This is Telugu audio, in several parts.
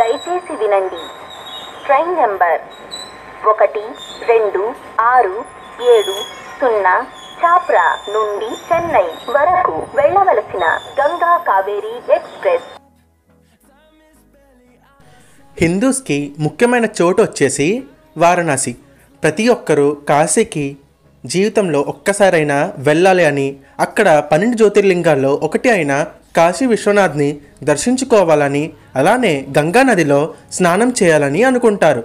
దయచేసి వినండి ట్రైన్ నెంబర్ ఒకటి రెండు ఆరు ఏడు సున్నా ఛాప్రా నుండి చెన్నై వరకు వెళ్ళవలసిన గంగా కావేరీ ఎక్స్ప్రెస్ హిందూస్కి ముఖ్యమైన చోటు వచ్చేసి వారణాసి ప్రతి ఒక్కరూ కాశీకి జీవితంలో ఒక్కసారైనా వెళ్ళాలి అని అక్కడ పన్నెండు జ్యోతిర్లింగాల్లో ఒకటి అయిన కాశీ విశ్వనాథ్ని దర్శించుకోవాలని అలానే గంగానదిలో స్నానం చేయాలని అనుకుంటారు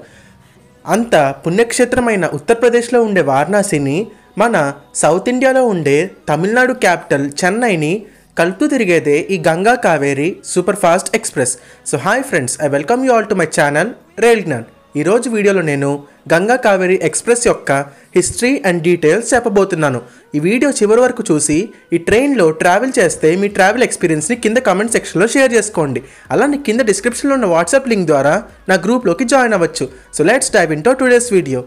అంత పుణ్యక్షేత్రమైన ఉత్తరప్రదేశ్లో ఉండే వారణాసిని మన సౌత్ ఇండియాలో ఉండే తమిళనాడు క్యాపిటల్ చెన్నైని కలుపుతూ తిరిగేదే ఈ Ganga Kaveri super fast express so hi friends I welcome you all to my channel Rail Gyan ఈరోజు వీడియోలో నేను గంగా కావేరి ఎక్స్ప్రెస్ యొక్క హిస్టరీ అండ్ డీటెయిల్స్ చెప్పబోతున్నాను ఈ వీడియో చివరి వరకు చూసి ఈ ట్రైన్లో ట్రావెల్ చేస్తే మీ ట్రావెల్ ఎక్స్పీరియన్స్ని కింద కామెంట్ సెక్షన్లో షేర్ చేసుకోండి అలానే కింద డిస్క్రిప్షన్లో ఉన్న వాట్సాప్ లింక్ ద్వారా నా గ్రూప్లోకి జాయిన్ అవ్వచ్చు so let's dive in to today's video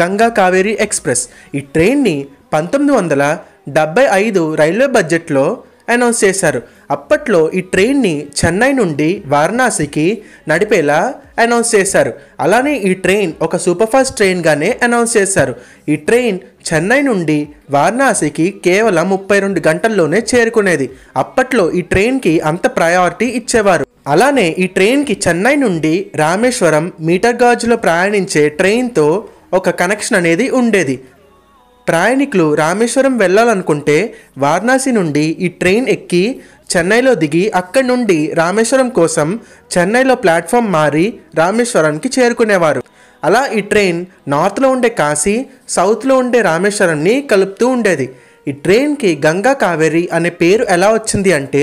Ganga Kaveri express ఈ ట్రైన్ని పంతొమ్మిది వందల డెబ్బై ఐదు రైల్వే బడ్జెట్లో అనౌన్స్ చేశారు అప్పట్లో ఈ ట్రైన్ని చెన్నై నుండి వారణాసికి నడిపేలా అనౌన్స్ చేశారు అలానే ఈ ట్రైన్ ఒక సూపర్ ఫాస్ట్ ట్రైన్గానే అనౌన్స్ చేశారు ఈ ట్రైన్ చెన్నై నుండి వారణాసికి కేవలం ముప్పై రెండు గంటల్లోనే చేరుకునేది అప్పట్లో ఈ ట్రైన్కి అంత ప్రయారిటీ ఇచ్చేవారు అలానే ఈ ట్రైన్కి చెన్నై నుండి రామేశ్వరం మీటర్ గాజులో ప్రయాణించే ట్రైన్తో ఒక కనెక్షన్ అనేది ఉండేది ప్రయాణికులు రామేశ్వరం వెళ్ళాలనుకుంటే వారణాసి నుండి ఈ ట్రైన్ ఎక్కి చెన్నైలో దిగి అక్కడి నుండి రామేశ్వరం కోసం చెన్నైలో ప్లాట్ఫామ్ మారి రామేశ్వరంకి చేరుకునేవారు అలా ఈ ట్రైన్ నార్త్లో ఉండే కాశీ సౌత్లో ఉండే రామేశ్వరంని కలుపుతూ ఉండేది ఈ ట్రైన్కి గంగా కావేరి అనే పేరు ఎలా వచ్చింది అంటే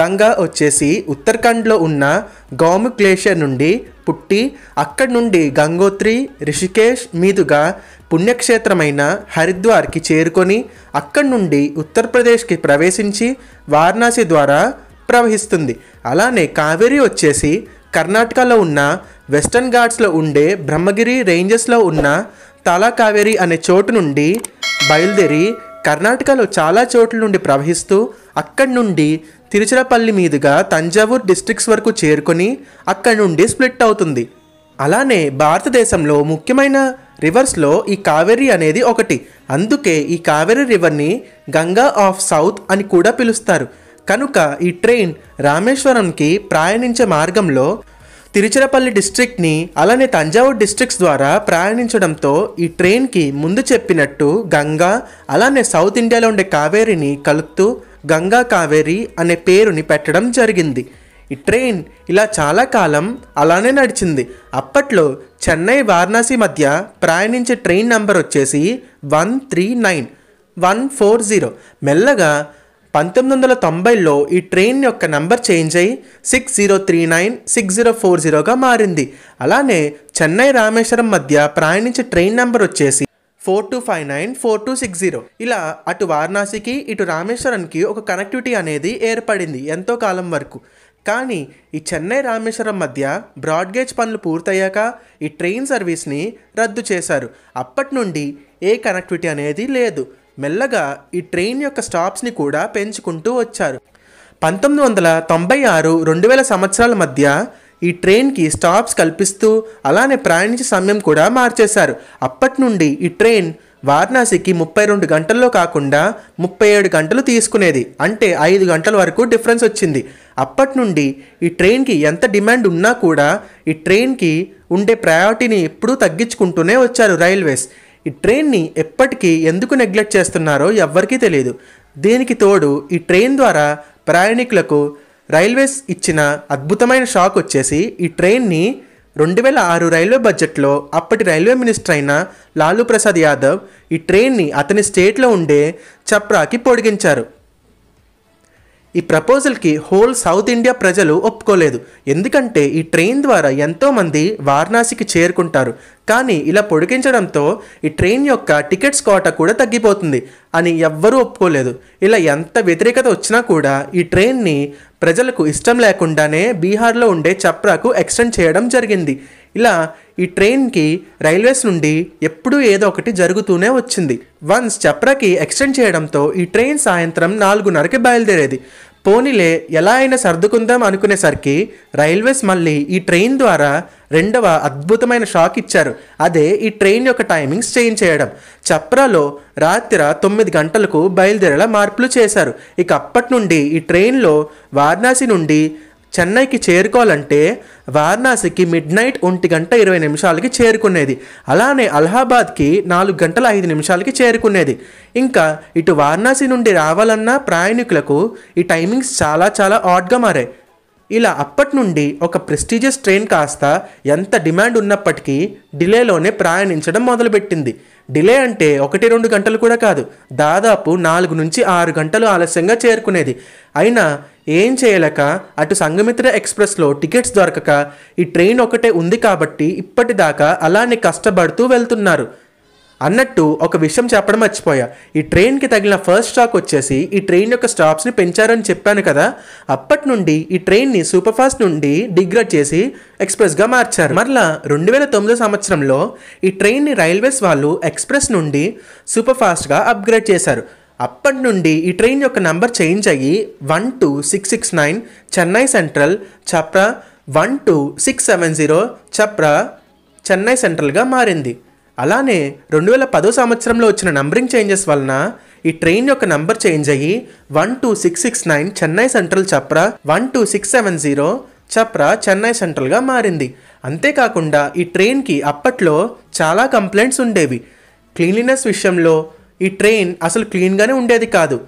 గంగా వచ్చేసి ఉత్తరాఖండ్లో ఉన్న గౌము గ్లేషియర్ నుండి పుట్టి అక్కడి నుండి గంగోత్రి రిషికేష్ మీదుగా పుణ్యక్షేత్రమైన హరిద్వార్కి చేరుకొని అక్కడి నుండి ఉత్తరప్రదేశ్కి ప్రవేశించి వారణాసి ద్వారా ప్రవహిస్తుంది అలానే కావేరి వచ్చేసి కర్ణాటకలో ఉన్న వెస్టర్న్ ఘాట్స్లో ఉండే బ్రహ్మగిరి రేంజెస్లో ఉన్న తలా కావేరి అనే చోటు నుండి బయలుదేరి కర్ణాటకలో చాలా చోట్ల నుండి ప్రవహిస్తూ అక్కడి నుండి తిరుచిరపల్లి మీదుగా తంజావూర్ డిస్ట్రిక్ట్స్ వరకు చేరుకొని అక్కడి నుండి స్ప్లిట్ అవుతుంది అలానే భారతదేశంలో ముఖ్యమైన రివర్స్లో ఈ కావేరీ అనేది ఒకటి అందుకే ఈ కావేరీ రివర్ని గంగా ఆఫ్ సౌత్ అని కూడా పిలుస్తారు కనుక ఈ ట్రైన్ రామేశ్వరంకి ప్రయాణించే మార్గంలో తిరుచిరపల్లి డిస్ట్రిక్ట్ని అలానే తంజావూర్ డిస్ట్రిక్ట్స్ ద్వారా ప్రయాణించడంతో ఈ ట్రైన్కి ముందు చెప్పినట్టు గంగా అలానే సౌత్ ఇండియాలో ఉండే కావేరీని కలుపుతూ గంగా కావేరి అనే పేరుని పెట్టడం జరిగింది ఈ ట్రైన్ ఇలా చాలా కాలం అలానే నడిచింది అప్పట్లో చెన్నై వారణాసి మధ్య ప్రయాణించే ట్రైన్ నంబర్ వచ్చేసి one three nine one four zero మెల్లగా పంతొమ్మిది వందల తొంభైలో ఈ ట్రైన్ యొక్క నంబర్ చేంజ్ అయ్యి six zero three nine six zero four జీరోగా మారింది అలానే చెన్నై రామేశ్వరం మధ్య ప్రయాణించే ట్రైన్ నంబర్ వచ్చేసి four two five nine four two six zero ఇలా అటు వారణాసికి ఇటు రామేశ్వరంకి ఒక కనెక్టివిటీ అనేది ఏర్పడింది ఎంతో కాలం వరకు కానీ ఈ చెన్నై రామేశ్వరం మధ్య బ్రాడ్గేజ్ పనులు పూర్తయ్యాక ఈ ట్రైన్ సర్వీస్ని రద్దు చేశారు అప్పటి నుండి ఏ కనెక్టివిటీ అనేది లేదు మెల్లగా ఈ ట్రైన్ యొక్క స్టాప్స్ని కూడా పెంచుకుంటూ వచ్చారు పంతొమ్మిది వందల తొంభై ఆరు రెండు వేల సంవత్సరాల మధ్య ఈ ట్రైన్కి స్టాప్స్ కల్పిస్తూ అలానే ప్రయాణించే సమయం కూడా మార్చేశారు అప్పటి నుండి ఈ ట్రైన్ వారణాసికి ముప్పై రెండు గంటల్లో కాకుండా ముప్పై ఏడు గంటలు తీసుకునేది అంటే ఐదు గంటల వరకు డిఫరెన్స్ వచ్చింది అప్పటి నుండి ఈ ట్రైన్కి ఎంత డిమాండ్ ఉన్నా కూడా ఈ ట్రైన్కి ఉండే ప్రయారిటీని ఎప్పుడూ తగ్గించుకుంటూనే వచ్చారు రైల్వేస్ ఈ ట్రైన్ని ఎప్పటికీ ఎందుకు నెగ్లెక్ట్ చేస్తున్నారో ఎవ్వరికీ తెలియదు దీనికి తోడు ఈ ట్రైన్ ద్వారా ప్రయాణికులకు రైల్వేస్ ఇచ్చిన అద్భుతమైన షాక్ వచ్చేసి ఈ ట్రైన్ని రెండు వేల ఆరు రైల్వే బడ్జెట్లో అప్పటి రైల్వే మినిస్టర్ అయిన లాలూ ప్రసాద్ యాదవ్ ఈ ట్రైన్ని అతని స్టేట్లో ఉండే చప్రాకి పొడిగించారు ఈ ప్రపోజల్కి హోల్ సౌత్ ఇండియా ప్రజలు ఒప్పుకోలేదు ఎందుకంటే ఈ ట్రైన్ ద్వారా ఎంతోమంది వారణాసికి చేరుకుంటారు కానీ ఇలా పొడిగించడంతో ఈ ట్రైన్ యొక్క టికెట్స్ కోట కూడా తగ్గిపోతుంది అని ఎవ్వరూ ఒప్పుకోలేదు ఇలా ఎంత వ్యతిరేకత వచ్చినా కూడా ఈ ట్రైన్ని ప్రజలకు ఇష్టం లేకుండానే బీహార్లో ఉండే చప్రాకు ఎక్స్టెండ్ చేయడం జరిగింది ఇలా ఈ ట్రైన్కి రైల్వేస్ నుండి ఎప్పుడూ ఏదో ఒకటి జరుగుతూనే వచ్చింది వన్స్ చప్రాకి ఎక్స్టెండ్ చేయడంతో ఈ ట్రైన్ సాయంత్రం నాలుగున్నరకి బయలుదేరేది పోనీలే ఎలా అయినా సర్దుకుందాం అనుకునేసరికి రైల్వేస్ మళ్ళీ ఈ ట్రైన్ ద్వారా రెండవ అద్భుతమైన షాక్ ఇచ్చారు అదే ఈ ట్రైన్ యొక్క టైమింగ్స్ చేంజ్ చేయడం చప్రాలో రాత్రి తొమ్మిది గంటలకు బయలుదేరేలా మార్పులు చేశారు ఇక అప్పటి నుండి ఈ ట్రైన్లో వారణాసి నుండి చెన్నైకి చేరుకోవాలంటే వారణాసికి మిడ్ నైట్ ఒంటి గంట ఇరవై నిమిషాలకి చేరుకునేది అలానే అలహాబాద్కి నాలుగు గంటల ఐదు నిమిషాలకి చేరుకునేది ఇంకా ఇటు వారణాసి నుండి రావాలన్నా ప్రయాణికులకు ఈ టైమింగ్స్ చాలా చాలా ఆడ్గా మారాయి ఇలా అప్పటి నుండి ఒక ప్రెస్టీజియస్ ట్రైన్ కాస్త ఎంత డిమాండ్ ఉన్నప్పటికీ డిలేలోనే ప్రయాణించడం మొదలుపెట్టింది డిలే అంటే ఒకటి రెండు గంటలు కూడా కాదు దాదాపు నాలుగు నుంచి ఆరు గంటలు ఆలస్యంగా చేరుకునేది అయినా ఏం చేయలేక అటు సంఘమిత్ర ఎక్స్ప్రెస్లో టికెట్స్ దొరకక ఈ ట్రైన్ ఒకటే ఉంది కాబట్టి ఇప్పటిదాకా అలానే కష్టపడుతూ వెళ్తున్నారు అన్నట్టు ఒక విషయం చెప్పడం మర్చిపోయా ఈ ట్రైన్కి తగిలిన ఫస్ట్ స్టాక్ వచ్చేసి ఈ ట్రైన్ యొక్క స్టాప్స్ని పెంచారని చెప్పాను కదా అప్పటి నుండి ఈ ట్రైన్ని సూపర్ ఫాస్ట్ నుండి డిగ్రేడ్ చేసి ఎక్స్ప్రెస్గా మార్చారు మరలా రెండు వేల తొమ్మిదో సంవత్సరంలో ఈ ట్రైన్ని రైల్వేస్ వాళ్ళు ఎక్స్ప్రెస్ నుండి సూపర్ ఫాస్ట్గా అప్గ్రేడ్ చేశారు అప్పటి నుండి ఈ ట్రైన్ యొక్క నంబర్ చేంజ్ అయ్యి one two six six nine Chennai central Chapra one two six seven zero Chapra Chennai సెంట్రల్గా మారింది అలానే రెండు వేల పదో సంవత్సరంలో వచ్చిన నంబరింగ్ చేంజెస్ వలన ఈ ట్రైన్ యొక్క నంబర్ చేంజ్ అయ్యి one two six six nine Chennai central Chapra one two six seven zero Chapra Chennai సెంట్రల్గా మారింది అంతేకాకుండా ఈ ట్రైన్కి అప్పట్లో చాలా కంప్లైంట్స్ ఉండేవి క్లీన్లీనెస్ విషయంలో ఈ ట్రైన్ అసలు క్లీన్గానే ఉండేది కాదు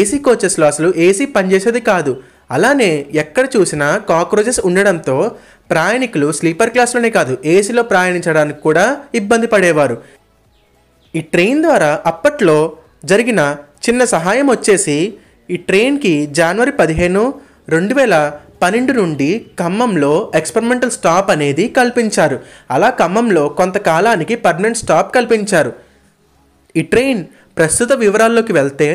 ఏసీ కోచెస్లో అసలు ఏసీ పనిచేసేది కాదు అలానే ఎక్కడ చూసినా కాక్రోచెస్ ఉండడంతో ప్రయాణికులు స్లీపర్ క్లాస్లోనే కాదు ఏసీలో ప్రయాణించడానికి కూడా ఇబ్బంది పడేవారు ఈ ట్రైన్ ద్వారా అప్పట్లో జరిగిన చిన్న సహాయం వచ్చేసి ఈ ట్రైన్కి జనవరి పదిహేను రెండు వేల పన్నెండు నుండి ఖమ్మంలో ఎక్స్పెరిమెంటల్ స్టాప్ అనేది కల్పించారు అలా ఖమ్మంలో కొంతకాలానికి పర్మనెంట్ స్టాప్ కల్పించారు ఈ ట్రైన్ ప్రస్తుత వివరాల్లోకి వెళ్తే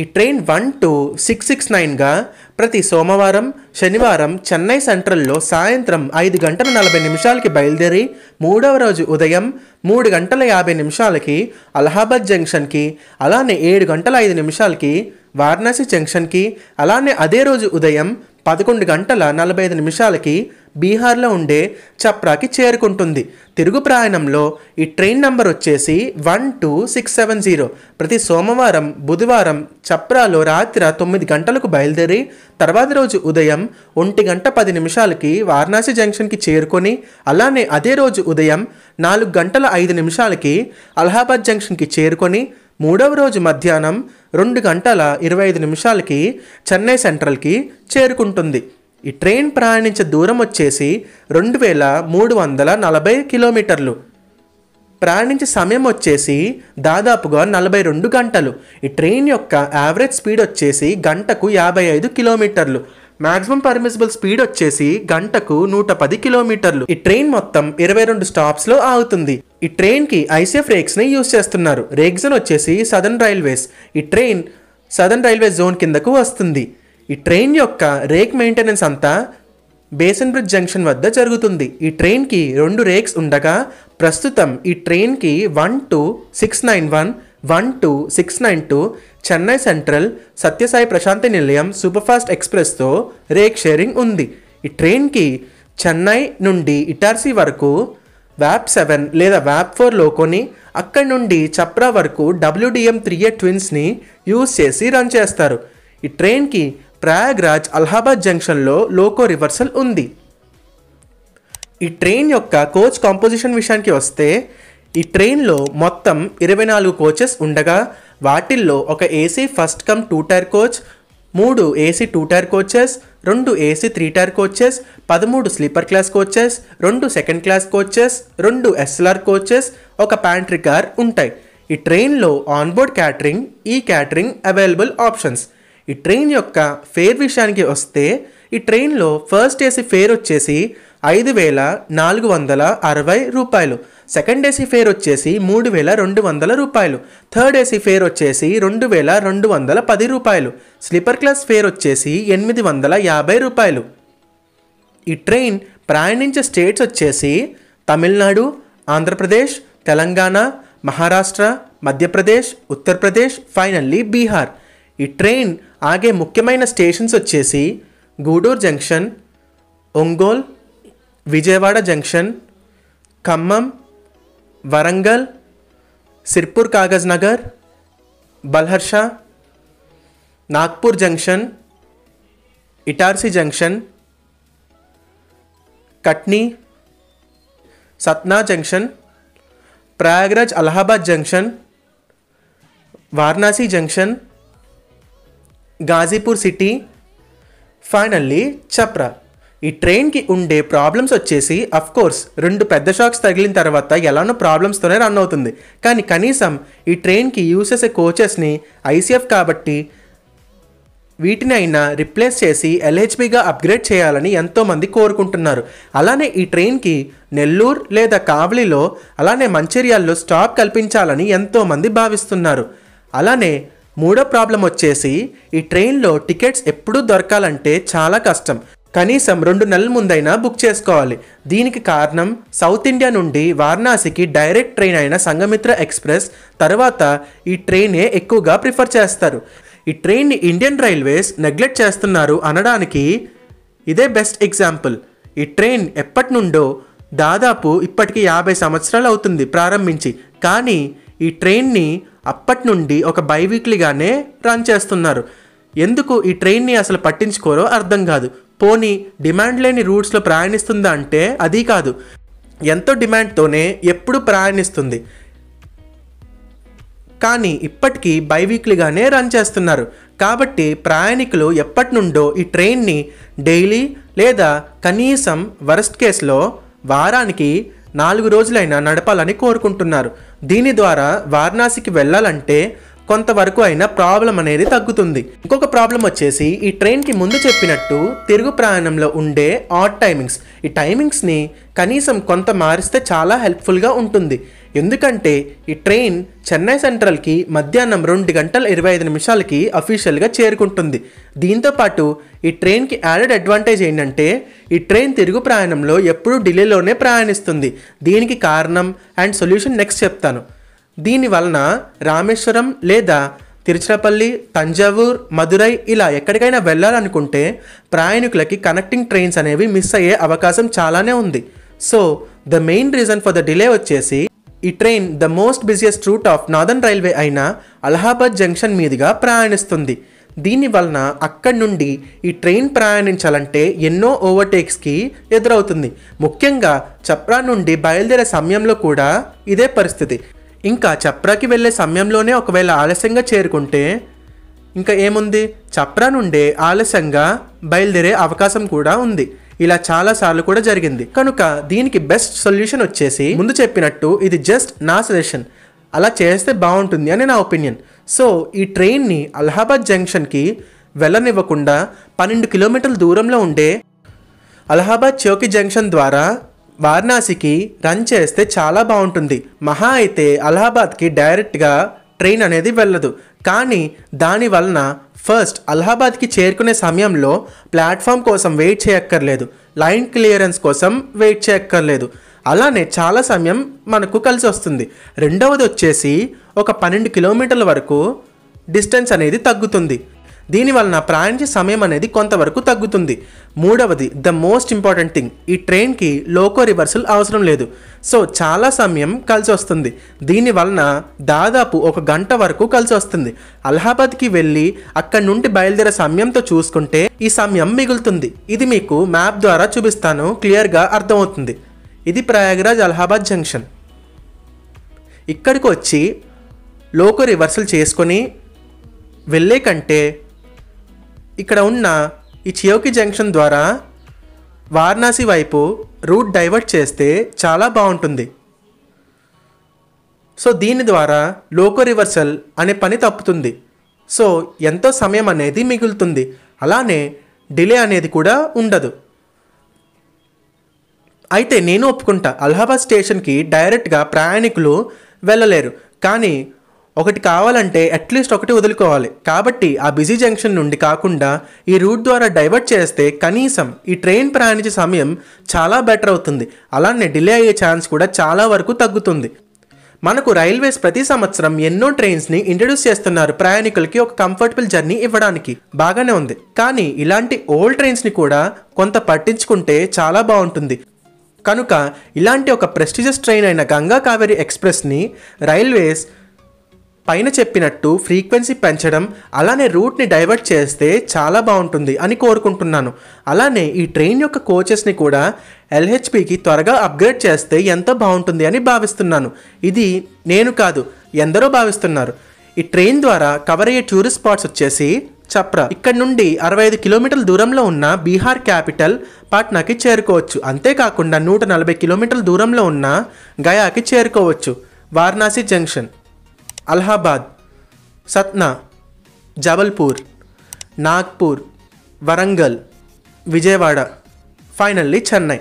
ఈ train one two six six నైన్గా ప్రతి సోమవారం శనివారం చెన్నై సెంట్రల్లో సాయంత్రం ఐదు గంటల నలభై నిమిషాలకి బయలుదేరి మూడవ రోజు ఉదయం మూడు గంటల యాభై నిమిషాలకి అలహాబాద్ జంక్షన్కి అలానే ఏడు గంటల ఐదు నిమిషాలకి వారణాసి జంక్షన్కి అలానే అదే రోజు ఉదయం పదకొండు గంటల నలభై ఐదు నిమిషాలకి బీహార్లో ఉండే చప్రాకి చేరుకుంటుంది తిరుగు ప్రయాణంలో ఈ ట్రైన్ నంబర్ వచ్చేసి one two six seven zero ప్రతి సోమవారం బుధవారం చప్రాలో రాత్రి తొమ్మిది గంటలకు బయలుదేరి తర్వాత రోజు ఉదయం ఒంటి గంట పది నిమిషాలకి వారణాసి జంక్షన్కి చేరుకొని అలానే అదే రోజు ఉదయం నాలుగు గంటల ఐదు నిమిషాలకి అలహాబాద్ జంక్షన్కి చేరుకొని మూడవ రోజు మధ్యాహ్నం రెండు గంటల ఇరవై ఐదు నిమిషాలకి చెన్నై సెంట్రల్కి చేరుకుంటుంది ఈ ట్రైన్ ప్రయాణించే దూరం వచ్చేసి రెండు వేల మూడు వందల నలభై కిలోమీటర్లు ప్రయాణించే సమయం వచ్చేసి దాదాపుగా నలభై రెండు గంటలు ఈ ట్రైన్ యొక్క యావరేజ్ స్పీడ్ వచ్చేసి గంటకు యాభై ఐదు కిలోమీటర్లు మాక్సిమం పర్మిసిబుల్ స్పీడ్ వచ్చేసి గంటకు నూట పది కిలోమీటర్లు ఈ ట్రైన్ మొత్తం ఇరవై రెండు స్టాప్స్ లో ఆగుతుంది ఈ ట్రైన్ కి ఐసీఎఫ్ రేక్స్ ని యూజ్ చేస్తున్నారు రేక్స్ వచ్చేసి సదర్న్ రైల్వేస్ ఈ ట్రైన్ సదర్న్ రైల్వే జోన్ కిందకు వస్తుంది ఈ ట్రైన్ యొక్క రేక్ మెయింటెనెన్స్ అంతా బేసన్ బ్రిడ్జ్ జంక్షన్ వద్ద జరుగుతుంది ఈ ట్రైన్కి రెండు రేక్స్ ఉండగా ప్రస్తుతం ఈ ట్రైన్కి one two six nine one one two six nine two Chennai central Sathya Sai Prashanti నిలయం సూపర్ఫాస్ట్ ఎక్స్ప్రెస్తో రేక్ షేరింగ్ ఉంది ఈ ట్రైన్కి చెన్నై నుండి ఇటార్సీ వరకు వ్యాప్ సెవెన్ లేదా వ్యాప్ ఫోర్ లోకోని అక్కడి నుండి చప్రా వరకు డబ్ల్యూడిఎం త్రీ ఏ ట్విన్స్ని యూజ్ చేసి రన్ చేస్తారు ఈ ట్రైన్కి ప్రయాగ్రాజ్ అలహాబాద్ జంక్షన్లో లోకో రివర్సల్ ఉంది ఈ ట్రైన్ యొక్క కోచ్ కాంపోజిషన్ విషయానికి వస్తే ఈ ట్రైన్లో మొత్తం ఇరవై నాలుగు కోచెస్ ఉండగా వాటిల్లో ఒక AC first cum two tier coach మూడు ఏసీ టూ టైర్ కోచెస్ రెండు ఏసీ త్రీ టైర్ కోచెస్ పదమూడు స్లీపర్ క్లాస్ కోచెస్ రెండు సెకండ్ క్లాస్ కోచెస్ రెండు ఎస్ఎల్ఆర్ కోచెస్ ఒక ప్యాంట్రీ కార్ ఉంటాయి ఈ ట్రైన్లో ఆన్బోర్డ్ క్యాటరింగ్ ఈ క్యాటరింగ్ అవైలబుల్ ఆప్షన్స్ ఈ ట్రైన్ యొక్క ఫేర్ విషయానికి వస్తే ఈ ట్రైన్లో ఫస్ట్ ఏసీ ఫేర్ వచ్చేసి ఐదు వేల నాలుగు వందల అరవై రూపాయలు సెకండ్ ఏసీ ఫేర్ వచ్చేసి మూడు వేల రెండు వందల రూపాయలు థర్డ్ ఏసీ ఫేర్ వచ్చేసి రెండు వేల రెండు వందల పది రూపాయలు స్లీపర్ క్లాస్ ఫేర్ వచ్చేసి ఎనిమిది వందల యాభై రూపాయలు ఈ ట్రైన్ ప్రయాణించే స్టేట్స్ వచ్చేసి తమిళనాడు ఆంధ్రప్రదేశ్ తెలంగాణ మహారాష్ట్ర మధ్యప్రదేశ్ ఉత్తరప్రదేశ్ ఫైనల్లీ బీహార్ ఈ ట్రైన్ ఆగే ముఖ్యమైన స్టేషన్స్ వచ్చేసి Gudur junction Ongole Vijayawada junction Khammam Warangal Sirpur Kagaz Nagar Balharshah Nagpur junction Itarsi junction Katni Satna junction Prayagraj Allahabad junction Varanasi junction Ghazipur city finally Chapra ఈ ట్రైన్కి ఉండే ప్రాబ్లమ్స్ వచ్చేసి అఫ్ కోర్స్ రెండు పెద్ద షాక్స్ తగిలిన తర్వాత ఎలానో ప్రాబ్లమ్స్తోనే రన్ అవుతుంది కానీ కనీసం ఈ ట్రైన్కి యూస్ చేసే కోచెస్ని ఐసీఎఫ్ కాబట్టి వీటిని అయినా రిప్లేస్ చేసి ఎల్హెచ్బిగా అప్గ్రేడ్ చేయాలని ఎంతోమంది కోరుకుంటున్నారు అలానే ఈ ట్రైన్కి నెల్లూరు లేదా కావలిలో అలానే మంచిర్యాల్లో స్టాప్ కల్పించాలని ఎంతోమంది భావిస్తున్నారు అలానే మూడో ప్రాబ్లం వచ్చేసి ఈ ట్రైన్లో టికెట్స్ ఎప్పుడూ దొరకాలంటే చాలా కష్టం కనీసం రెండు నెలల ముందైనా బుక్ చేసుకోవాలి దీనికి కారణం సౌత్ ఇండియా నుండి వారణాసికి డైరెక్ట్ ట్రైన్ అయిన సంఘమిత్ర ఎక్స్ప్రెస్ తర్వాత ఈ ట్రైనే ఎక్కువగా ప్రిఫర్ చేస్తారు ఈ ట్రైన్ని ఇండియన్ రైల్వేస్ నెగ్లెక్ట్ చేస్తున్నారు అనడానికి ఇదే బెస్ట్ ఎగ్జాంపుల్ ఈ ట్రైన్ ఎప్పటి నుండో దాదాపు ఇప్పటికి యాభై సంవత్సరాలు అవుతుంది ప్రారంభించి కానీ ఈ ట్రైన్ని అప్పటి నుండి ఒక బైవీక్లీగానే రన్ చేస్తున్నారు ఎందుకు ఈ ట్రైన్ని అసలు పట్టించుకోరో అర్థం కాదు పోనీ డిమాండ్ లేని రూట్స్లో ప్రయాణిస్తుందా అంటే అది కాదు ఎంతో డిమాండ్తోనే ఎప్పుడు ప్రయాణిస్తుంది కానీ ఇప్పటికీ బైవీక్లీగానే రన్ చేస్తున్నారు కాబట్టి ప్రయాణికులు ఎప్పటి నుండో ఈ ట్రైన్ని డైలీ లేదా కనీసం వరస్ట్ కేసులో వారానికి నాలుగు రోజులైనా నడపాలని కోరుకుంటున్నారు దీని ద్వారా వారణాసికి వెళ్ళాలంటే కొంతవరకు అయినా ప్రాబ్లం అనేది తగ్గుతుంది ఇంకొక ప్రాబ్లం వచ్చేసి ఈ ట్రైన్కి ముందు చెప్పినట్టు తిరుగు ప్రయాణంలో ఉండే ఆడ్ టైమింగ్స్ ఈ టైమింగ్స్ని కనీసం కొంత మారిస్తే చాలా హెల్ప్ఫుల్గా ఉంటుంది ఎందుకంటే ఈ ట్రైన్ చెన్నై సెంట్రల్కి మధ్యాహ్నం రెండు గంటల ఇరవై ఐదు నిమిషాలకి అఫీషియల్గా చేరుకుంటుంది దీంతోపాటు ఈ ట్రైన్కి యాడెడ్ అడ్వాంటేజ్ ఏంటంటే ఈ ట్రైన్ తిరుగు ప్రయాణంలో ఎప్పుడూ ఢిల్లీలోనే ప్రయాణిస్తుంది దీనికి కారణం అండ్ సొల్యూషన్ నెక్స్ట్ చెప్తాను దీని వలన రామేశ్వరం లేదా తిరుచిరపల్లి తంజావూర్ మదురై ఇలా ఎక్కడికైనా వెళ్ళాలనుకుంటే ప్రయాణికులకి కనెక్టింగ్ ట్రైన్స్ అనేవి మిస్ అయ్యే అవకాశం చాలానే ఉంది so the main reason for the delay వచ్చేసి ఈ train the most busiest route of northern railway అయిన అలహాబాద్ జంక్షన్ మీదుగా ప్రయాణిస్తుంది దీని వలన అక్కడి నుండి ఈ ట్రైన్ ప్రయాణించాలంటే ఎన్నో ఓవర్టేక్స్కి ఎదురవుతుంది ముఖ్యంగా చప్రా నుండి బయలుదేరే సమయంలో కూడా ఇదే పరిస్థితి ఇంకా చప్రాకి వెళ్ళే సమయంలోనే ఒకవేళ ఆలస్యంగా చేరుకుంటే ఇంకా ఏముంది చప్రా నుండే ఆలస్యంగా బయలుదేరే అవకాశం కూడా ఉంది ఇలా చాలా సార్లు కూడా జరిగింది కనుక దీనికి బెస్ట్ సొల్యూషన్ వచ్చేసి ముందు చెప్పినట్టు ఇది జస్ట్ నా సజెషన్ అలా చేస్తే బాగుంటుంది అని నా ఒపీనియన్ సో ఈ ట్రైన్ని అలహాబాద్ జంక్షన్కి వెళ్ళనివ్వకుండా పన్నెండు కిలోమీటర్ల దూరంలో ఉండే అలహాబాద్ చౌకి జంక్షన్ ద్వారా వారణాసికి రన్ చేస్తే చాలా బాగుంటుంది మహా అయితే అలహాబాద్కి డైరెక్ట్గా ట్రైన్ అనేది వెళ్ళదు కానీ దాని వలన ఫస్ట్ అలహాబాద్కి చేరుకునే సమయంలో ప్లాట్ఫామ్ కోసం వెయిట్ చేయక్కర్లేదు లైన్ క్లియరెన్స్ కోసం వెయిట్ చేయక్కర్లేదు అలానే చాలా సమయం మనకు కలిసి వస్తుంది రెండవది వచ్చేసి ఒక పన్నెండు కిలోమీటర్ల వరకు డిస్టెన్స్ అనేది తగ్గుతుంది దీనివలన ప్రయాణించే సమయం అనేది కొంతవరకు తగ్గుతుంది మూడవది ద మోస్ట్ ఇంపార్టెంట్ థింగ్ ఈ ట్రైన్కి లోకో రివర్సల్ అవసరం లేదు సో చాలా సమయం కలిసి వస్తుంది దీనివలన దాదాపు ఒక గంట వరకు కలిసి వస్తుంది అలహాబాద్కి వెళ్ళి అక్కడి నుండి బయలుదేరే సమయంతో చూసుకుంటే ఈ సమయం మిగులుతుంది ఇది మీకు మ్యాప్ ద్వారా చూపిస్తాను క్లియర్గా అర్థమవుతుంది ఇది ప్రయాగరాజ్ అలహాబాద్ జంక్షన్ ఇక్కడికి వచ్చి లోకో రివర్సల్ చేసుకొని వెళ్ళే కంటే ఇక్కడ ఉన్న ఈ చియోకి జంక్షన్ ద్వారా వారణాసి వైపు రూట్ డైవర్ట్ చేస్తే చాలా బాగుంటుంది సో దీని ద్వారా లోకో రివర్సల్ అనే పని తప్పుతుంది సో ఎంతో సమయం అనేది మిగులుతుంది అలానే డిలే అనేది కూడా ఉండదు అయితే నేను ఒప్పుకుంటా అలహాబాద్ స్టేషన్కి డైరెక్ట్గా ప్రయాణికులు వెళ్ళలేరు కానీ ఒకటి కావాలంటే అట్లీస్ట్ ఒకటి వదులుకోవాలి కాబట్టి ఆ బిజీ జంక్షన్ నుండి కాకుండా ఈ రూట్ ద్వారా డైవర్ట్ చేస్తే కనీసం ఈ ట్రైన్ ప్రయాణించే సమయం చాలా బెటర్ అవుతుంది అలానే డిలే అయ్యే ఛాన్స్ కూడా చాలా వరకు తగ్గుతుంది మనకు రైల్వేస్ ప్రతి సంవత్సరం ఎన్నో ట్రైన్స్ని ఇంట్రడ్యూస్ చేస్తున్నారు ప్రయాణికులకి ఒక కంఫర్టబుల్ జర్నీ ఇవ్వడానికి బాగానే ఉంది కానీ ఇలాంటి ఓల్డ్ ట్రైన్స్ని కూడా కొంత పట్టించుకుంటే చాలా బాగుంటుంది కనుక ఇలాంటి ఒక ప్రెస్టిజియస్ ట్రైన్ అయిన గంగా కావేరి ఎక్స్ప్రెస్ని రైల్వేస్ పైన చెప్పినట్టు ఫ్రీక్వెన్సీ పెంచడం అలానే రూట్ని డైవర్ట్ చేస్తే చాలా బాగుంటుంది అని కోరుకుంటున్నాను అలానే ఈ ట్రైన్ యొక్క కోచెస్ని కూడా ఎల్హెచ్పికి త్వరగా అప్గ్రేడ్ చేస్తే ఎంతో బాగుంటుంది అని భావిస్తున్నాను ఇది నేను కాదు ఎందరో భావిస్తున్నారు ఈ ట్రైన్ ద్వారా కవర్ అయ్యే టూరిస్ట్ స్పాట్స్ వచ్చేసి చప్రా ఇక్కడ నుండి అరవై ఐదు కిలోమీటర్ల దూరంలో ఉన్న బీహార్ క్యాపిటల్ పాట్నాకి చేరుకోవచ్చు అంతేకాకుండా నూట నలభై కిలోమీటర్ల దూరంలో ఉన్న గయాకి చేరుకోవచ్చు Varanasi junction Allahabad Satna Jabalpur Nagpur Warangal Vijayawada finally Chennai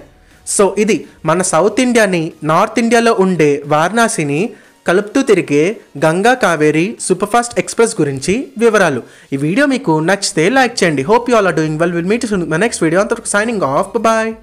so ఇది మన సౌత్ ఇండియాని నార్త్ ఇండియాలో ఉండే వారణాసిని కలుపుతూ తిరిగే Ganga Kaveri super fast express గురించి వివరాలు ఈ వీడియో మీకు నచ్చితే లైక్ చేయండి hope you all are doing well will meet my next video అంతవరకు సైనింగ్ ఆఫ్ బాయ్